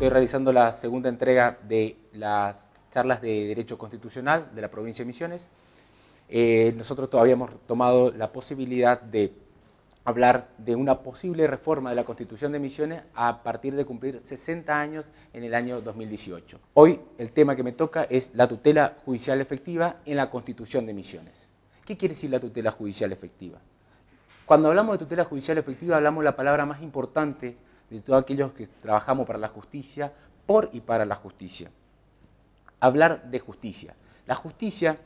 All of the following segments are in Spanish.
Estoy realizando la segunda entrega de las charlas de Derecho Constitucional de la provincia de Misiones. Eh, nosotros todavía hemos tomado la posibilidad de hablar de una posible reforma de la Constitución de Misiones a partir de cumplir 60 años en el año 2018. Hoy el tema que me toca es la tutela judicial efectiva en la Constitución de Misiones. ¿Qué quiere decir la tutela judicial efectiva? Cuando hablamos de tutela judicial efectiva hablamos de la palabra más importante de todos aquellos que trabajamos para la justicia, por y para la justicia. Hablar de justicia. La justicia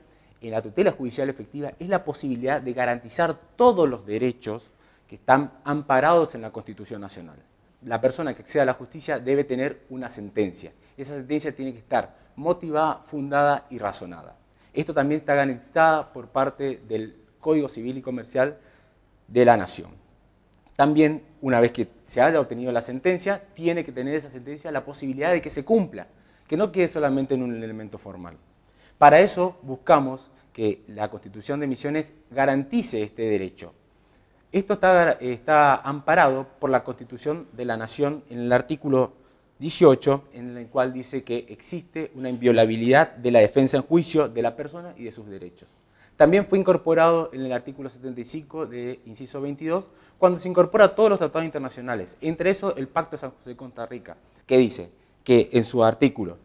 en la tutela judicial efectiva es la posibilidad de garantizar todos los derechos que están amparados en la Constitución Nacional. La persona que acceda a la justicia debe tener una sentencia. Esa sentencia tiene que estar motivada, fundada y razonada. Esto también está garantizada por parte del Código Civil y Comercial de la Nación. También una vez que se haya obtenido la sentencia, tiene que tener esa sentencia la posibilidad de que se cumpla, que no quede solamente en un elemento formal. Para eso buscamos que la Constitución de Misiones garantice este derecho. Esto está, amparado por la Constitución de la Nación en el artículo 18, en el cual dice que existe una inviolabilidad de la defensa en juicio de la persona y de sus derechos. También fue incorporado en el artículo 75 de inciso 22, cuando se incorpora todos los tratados internacionales, entre eso, el Pacto de San José de Costa Rica, que dice que en su artículo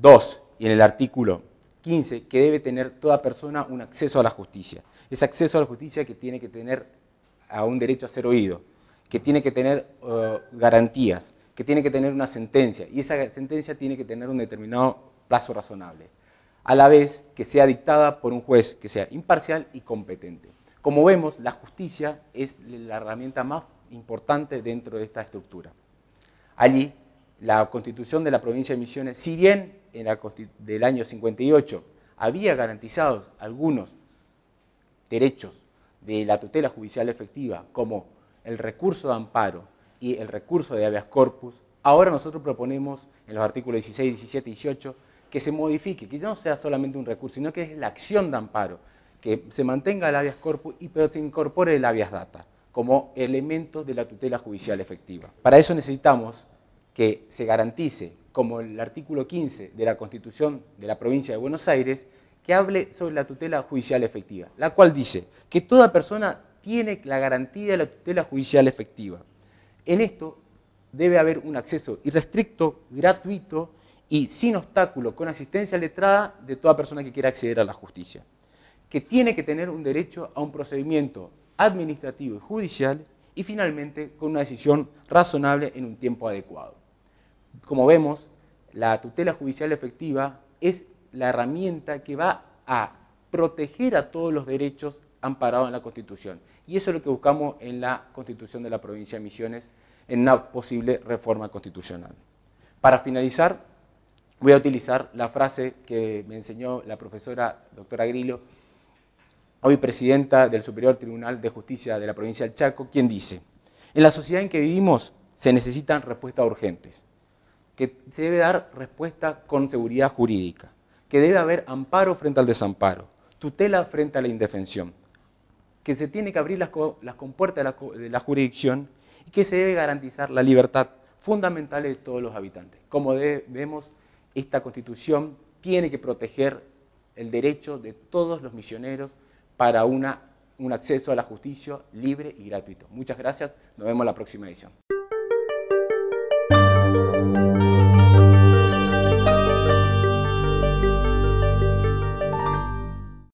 2 y en el artículo 15, que debe tener toda persona un acceso a la justicia. Ese acceso a la justicia que tiene que tener a un derecho a ser oído, que tiene que tener eh, garantías, que tiene que tener una sentencia, y esa sentencia tiene que tener un determinado plazo razonable a la vez que sea dictada por un juez que sea imparcial y competente. Como vemos, la justicia es la herramienta más importante dentro de esta estructura. Allí, la constitución de la provincia de Misiones, si bien en la del año 58 había garantizado algunos derechos de la tutela judicial efectiva, como el recurso de amparo y el recurso de habeas corpus, ahora nosotros proponemos en los artículos 16, 17 y 18 que se modifique, que ya no sea solamente un recurso, sino que es la acción de amparo, que se mantenga el habeas corpus, y, pero se incorpore el habeas data como elemento de la tutela judicial efectiva. Para eso necesitamos que se garantice, como el artículo 15 de la Constitución de la Provincia de Buenos Aires, que hable sobre la tutela judicial efectiva, la cual dice que toda persona tiene la garantía de la tutela judicial efectiva. En esto debe haber un acceso irrestricto, gratuito y sin obstáculo, con asistencia letrada de toda persona que quiera acceder a la justicia, que tiene que tener un derecho a un procedimiento administrativo y judicial y finalmente con una decisión razonable en un tiempo adecuado. Como vemos, la tutela judicial efectiva es la herramienta que va a proteger a todos los derechos amparados en la Constitución. Y eso es lo que buscamos en la Constitución de la provincia de Misiones, en una posible reforma constitucional. Para finalizar, Voy a utilizar la frase que me enseñó la profesora doctora Grillo, hoy presidenta del Superior Tribunal de Justicia de la provincia del Chaco, quien dice, en la sociedad en que vivimos se necesitan respuestas urgentes, que se debe dar respuesta con seguridad jurídica, que debe haber amparo frente al desamparo, tutela frente a la indefensión, que se tiene que abrir las, compuertas de la, jurisdicción y que se debe garantizar la libertad fundamental de todos los habitantes, como debemos esta constitución tiene que proteger el derecho de todos los misioneros para un acceso a la justicia libre y gratuito. Muchas gracias, nos vemos en la próxima edición.